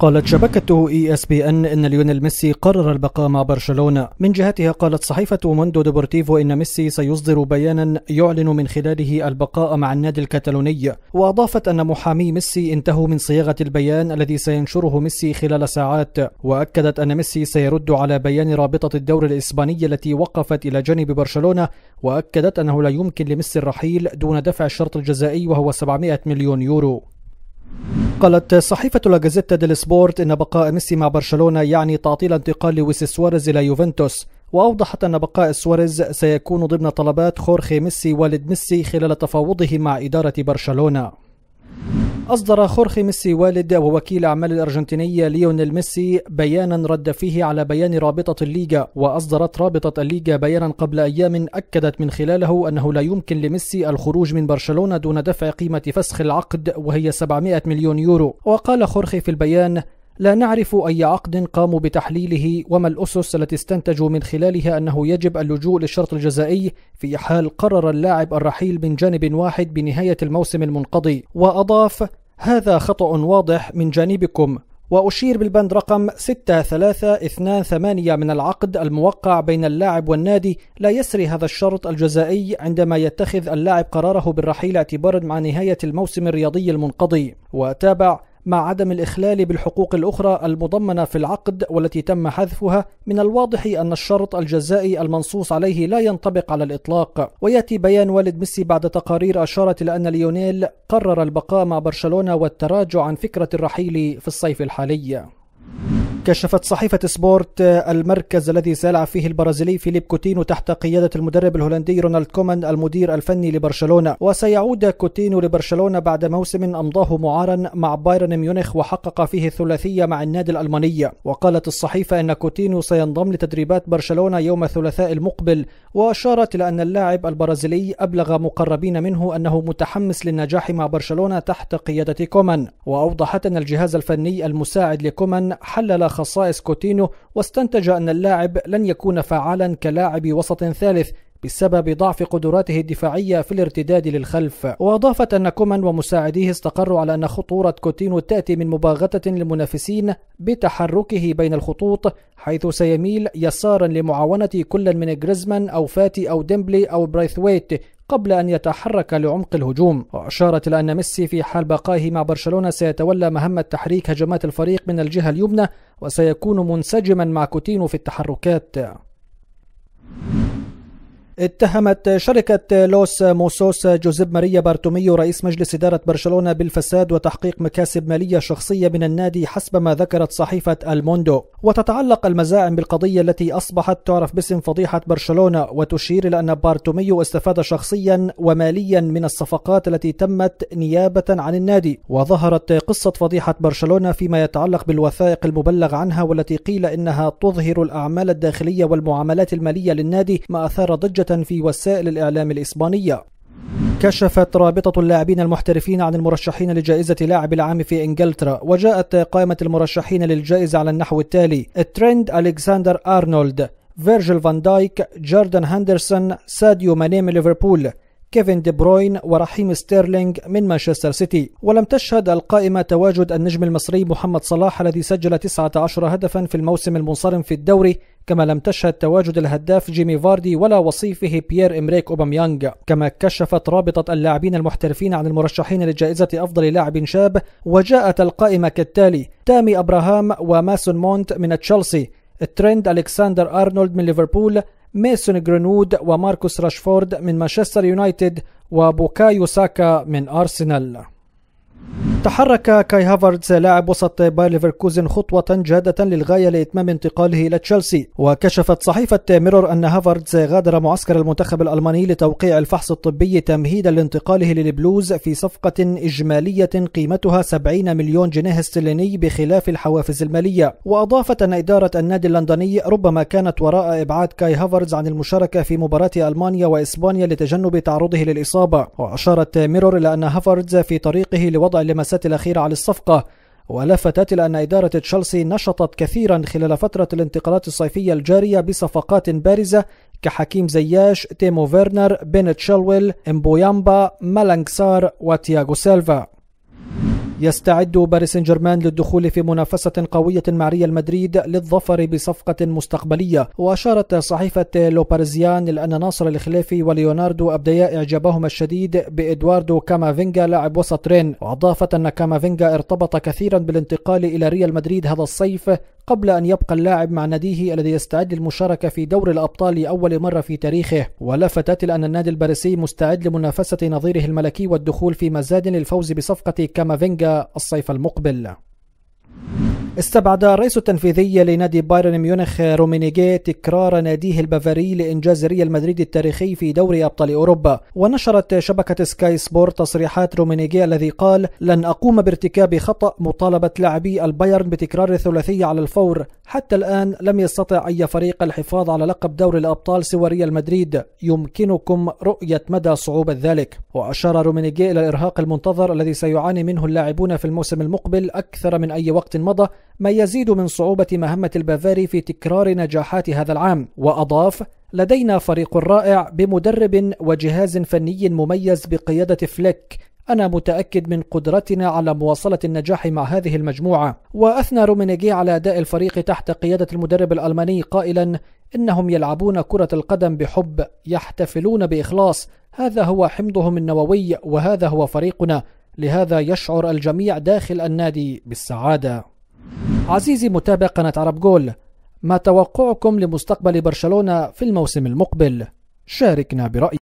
قالت شبكة اي اس بي ان ان ليونيل ميسي قرر البقاء مع برشلونة من جهتها قالت صحيفة موندو ديبورتيفو ان ميسي سيصدر بيانا يعلن من خلاله البقاء مع النادي الكتالوني واضافت ان محامي ميسي انتهوا من صياغة البيان الذي سينشره ميسي خلال ساعات واكدت ان ميسي سيرد على بيان رابطة الدوري الاسباني التي وقفت الى جانب برشلونة واكدت انه لا يمكن لميسي الرحيل دون دفع الشرط الجزائي وهو 700 مليون يورو قالت صحيفة لا ديل سبورت إن بقاء ميسي مع برشلونة يعني تعطيل انتقال لويس سواريز إلى يوفنتوس وأوضحت أن بقاء سواريز سيكون ضمن طلبات خورخي ميسي والد ميسي خلال تفاوضه مع إدارة برشلونة أصدر خورخي ميسي والد ووكيل أعمال الأرجنتينية ليونيل ميسي بيانا رد فيه على بيان رابطة الليغا وأصدرت رابطة الليغا بيانا قبل أيام أكدت من خلاله أنه لا يمكن لميسي الخروج من برشلونة دون دفع قيمة فسخ العقد وهي 700 مليون يورو وقال خورخي في البيان لا نعرف أي عقد قاموا بتحليله وما الأسس التي استنتجوا من خلالها أنه يجب اللجوء للشرط الجزائي في حال قرر اللاعب الرحيل من جانب واحد بنهاية الموسم المنقضي وأضاف هذا خطأ واضح من جانبكم وأشير بالبند رقم 6328 من العقد الموقع بين اللاعب والنادي لا يسري هذا الشرط الجزائي عندما يتخذ اللاعب قراره بالرحيل اعتبارا مع نهاية الموسم الرياضي المنقضي وتابع مع عدم الإخلال بالحقوق الأخرى المضمنة في العقد والتي تم حذفها من الواضح أن الشرط الجزائي المنصوص عليه لا ينطبق على الإطلاق ويأتي بيان والد ميسي بعد تقارير أشارت إلى أن ليونيل قرر البقاء مع برشلونة والتراجع عن فكرة الرحيل في الصيف الحالي كشفت صحيفة سبورت آه، المركز الذي سيلعب فيه البرازيلي فيليب كوتينو تحت قيادة المدرب الهولندي رونالد كومان المدير الفني لبرشلونة وسيعود كوتينو لبرشلونة بعد موسم أمضاه معارا مع بايرن ميونخ وحقق فيه الثلاثية مع النادي الألماني وقالت الصحيفة أن كوتينو سينضم لتدريبات برشلونة يوم الثلاثاء المقبل وأشارت إلى أن اللاعب البرازيلي أبلغ مقربين منه أنه متحمس للنجاح مع برشلونة تحت قيادة كومان وأوضحت أن الجهاز الفني المساعد لكومان حلل خصائص كوتينو واستنتج أن اللاعب لن يكون فعالا كلاعب وسط ثالث بسبب ضعف قدراته الدفاعية في الارتداد للخلف وأضافت أن كومان ومساعديه استقروا على أن خطورة كوتينو تأتي من مباغتة للمنافسين بتحركه بين الخطوط حيث سيميل يسارا لمعاونة كل من جريزمان أو فاتي أو ديمبلي أو برايثويت قبل أن يتحرك لعمق الهجوم وأشارت إلى أن ميسي في حال بقائه مع برشلونة سيتولى مهمة تحريك هجمات الفريق من الجهة اليمنى وسيكون منسجما مع كوتينو في التحركات اتهمت شركة لوس موسوس جوزيب ماريا بارتوميو رئيس مجلس إدارة برشلونة بالفساد وتحقيق مكاسب مالية شخصية من النادي حسب ما ذكرت صحيفة الموندو وتتعلق المزاعم بالقضية التي أصبحت تعرف باسم فضيحة برشلونة وتشير إلى أن بارتوميو استفاد شخصيا وماليا من الصفقات التي تمت نيابة عن النادي وظهرت قصة فضيحة برشلونة فيما يتعلق بالوثائق المبلغ عنها والتي قيل إنها تظهر الأعمال الداخلية والمعاملات المالية للنادي ما أثار ضجة في وسائل الإعلام الإسبانية كشفت رابطة اللاعبين المحترفين عن المرشحين لجائزة لاعب العام في إنجلترا وجاءت قائمة المرشحين للجائزة على النحو التالي تريند ألكسندر أرنولد فيرجل فان دايك جاردن هاندرسون ساديو ماني من ليفربول كيفن دي بروين ورحيم ستيرلينج من مانشستر سيتي ولم تشهد القائمة تواجد النجم المصري محمد صلاح الذي سجل 19 هدفا في الموسم المنصرم في الدوري كما لم تشهد تواجد الهداف جيمي فاردي ولا وصيفه بيير إمريك اوباميانغ كما كشفت رابطة اللاعبين المحترفين عن المرشحين لجائزة أفضل لاعب شاب وجاءت القائمة كالتالي تامي أبراهام وماسون مونت من تشيلسي ترند ألكساندر أرنولد من ليفربول ميسون جرينوود وماركوس راشفورد من مانشستر يونايتد وبوكايو ساكا من أرسنال تحرك كاي هافرتز لاعب وسط باير ليفركوزن خطوة جادة للغاية لإتمام انتقاله إلى تشيلسي وكشفت صحيفة ميرور أن هافرتز غادر معسكر المنتخب الألماني لتوقيع الفحص الطبي تمهيدا لانتقاله للبلوز في صفقة إجمالية قيمتها 70 مليون جنيه استرليني بخلاف الحوافز المالية وأضافت أن إدارة النادي اللندني ربما كانت وراء إبعاد كاي هافرتز عن المشاركة في مباراة ألمانيا وإسبانيا لتجنب تعرضه للإصابة وأشارت ميرور إلى أن هافرتز في طريقه لوضع لمسا الجلسات الأخيرة على الصفقة ولفتت إلى أن إدارة تشيلسي نشطت كثيرا خلال فترة الانتقالات الصيفية الجارية بصفقات بارزة كحكيم زياش، تيمو فيرنر، بينت شلويل، امبويامبا، مالانكسار وتياغو سيلفا يستعد باريس سان جيرمان للدخول في منافسة قوية مع ريال مدريد للظفر بصفقة مستقبلية وأشارت صحيفة لو باريزيان أن ناصر الخليفي وليوناردو أبديا إعجابهما الشديد بإدواردو كامافينجا لاعب وسط رين وأضافت أن كامافينجا ارتبط كثيرا بالانتقال إلى ريال مدريد هذا الصيف قبل أن يبقى اللاعب مع ناديه الذي يستعد للمشاركة في دور الأبطال لأول مرة في تاريخه ولفتت لأن النادي الباريسي مستعد لمنافسة نظيره الملكي والدخول في مزاد للفوز بصفقة كامافينجا الصيف المقبل استبعد الرئيس التنفيذي لنادي بايرن ميونخ رومينيجي تكرار ناديه البافاري لإنجاز ريال مدريد التاريخي في دوري أبطال أوروبا ونشرت شبكة سكاي سبورت تصريحات رومينيجي الذي قال لن أقوم بارتكاب خطأ مطالبة لاعبي البايرن بتكرار الثلاثية على الفور حتى الآن لم يستطع أي فريق الحفاظ على لقب دوري الأبطال سوى ريال مدريد يمكنكم رؤية مدى صعوبة ذلك وأشار رومينيجي إلى الإرهاق المنتظر الذي سيعاني منه اللاعبون في الموسم المقبل أكثر من أي وقت مضى ما يزيد من صعوبة مهمة البافاري في تكرار نجاحات هذا العام وأضاف لدينا فريق رائع بمدرب وجهاز فني مميز بقيادة فليك أنا متأكد من قدرتنا على مواصلة النجاح مع هذه المجموعة وأثنى رومينيجي على أداء الفريق تحت قيادة المدرب الألماني قائلا إنهم يلعبون كرة القدم بحب يحتفلون بإخلاص هذا هو حمضهم النووي وهذا هو فريقنا لهذا يشعر الجميع داخل النادي بالسعادة عزيزي متابع قناة عرب جول ما توقعكم لمستقبل برشلونة في الموسم المقبل؟ شاركنا برأيك